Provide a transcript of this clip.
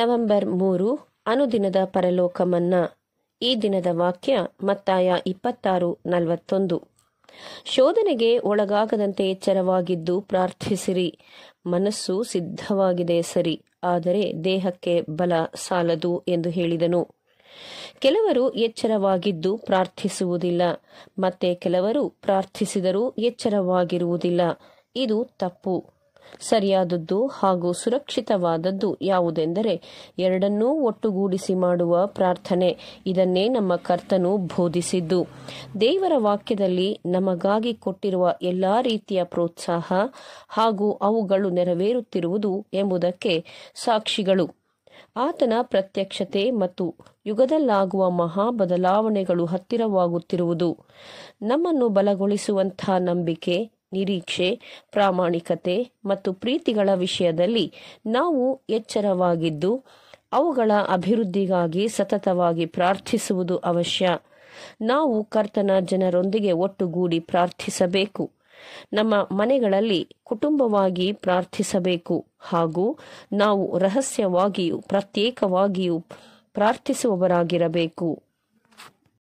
November ಮೂರು ಅನುದಿನದ ಪರಲೋಕಮನ್ನ ಈ ದಿನದ ವಾಕ್ಯ ಮತ್ತಾಯ ಇಪ್ಪತ್ತಾರು ನಲವತ್ತೊಂದು ಶೋಧನೆಗೆ ಒಳಗಾಗದಂತೆ ಎಚ್ಚರವಾಗಿದ್ದು ಪ್ರಾರ್ಥಿಸಿರಿ ಮನಸ್ಸು ಸಿದ್ಧವಾಗಿದೆ ಸರಿ ಆದರೆ ದೇಹಕ್ಕೆ ಬಲ ಸಾಲದು ಎಂದು ಹೇಳಿದನು ಕೆಲವರು ಎಚ್ಚರವಾಗಿದ್ದು ಪ್ರಾರ್ಥಿಸುವುದಿಲ್ಲ ಮತ್ತೆ ಕೆಲವರು ಪ್ರಾರ್ಥಿಸಿದರೂ ಎಚ್ಚರವಾಗಿರುವುದಿಲ್ಲ ಇದು ತಪ್ಪು ಸರಿಯಾದದ್ದು ಹಾಗೂ ಸುರಕ್ಷಿತವಾದದ್ದು ಯಾವುದೆಂದರೆ ಎರಡನ್ನೂ ಒಟ್ಟುಗೂಡಿಸಿ ಮಾಡುವ ಪ್ರಾರ್ಥನೆ ಇದನ್ನೇ ನಮ್ಮ ಕರ್ತನು ಬೋಧಿಸಿದ್ದು ದೇವರ ವಾಕ್ಯದಲ್ಲಿ ನಮಗಾಗಿ ಕೊಟ್ಟಿರುವ ಎಲ್ಲಾ ರೀತಿಯ ಪ್ರೋತ್ಸಾಹ ಹಾಗೂ ಅವುಗಳು ನೆರವೇರುತ್ತಿರುವುದು ಎಂಬುದಕ್ಕೆ ಸಾಕ್ಷಿಗಳು ಆತನ ಪ್ರತ್ಯಕ್ಷತೆ ಮತ್ತು ಯುಗದಲ್ಲಾಗುವ ಮಹಾ ಬದಲಾವಣೆಗಳು ಹತ್ತಿರವಾಗುತ್ತಿರುವುದು ನಮ್ಮನ್ನು ಬಲಗೊಳಿಸುವಂತಹ ನಂಬಿಕೆ ನಿರೀಕ್ಷೆ ಪ್ರಾಮಾಣಿಕತೆ ಮತ್ತು ಪ್ರೀತಿಗಳ ವಿಷಯದಲ್ಲಿ ನಾವು ಎಚ್ಚರವಾಗಿದ್ದು ಅವುಗಳ ಅಭಿವೃದ್ಧಿಗಾಗಿ ಸತತವಾಗಿ ಪ್ರಾರ್ಥಿಸುವುದು ಅವಶ್ಯ ನಾವು ಕರ್ತನ ಜನರೊಂದಿಗೆ ಒಟ್ಟುಗೂಡಿ ಪ್ರಾರ್ಥಿಸಬೇಕು ನಮ್ಮ ಮನೆಗಳಲ್ಲಿ ಕುಟುಂಬವಾಗಿ ಪ್ರಾರ್ಥಿಸಬೇಕು ಹಾಗೂ ನಾವು ರಹಸ್ಯವಾಗಿಯೂ ಪ್ರತ್ಯೇಕವಾಗಿಯೂ ಪ್ರಾರ್ಥಿಸುವವರಾಗಿರಬೇಕು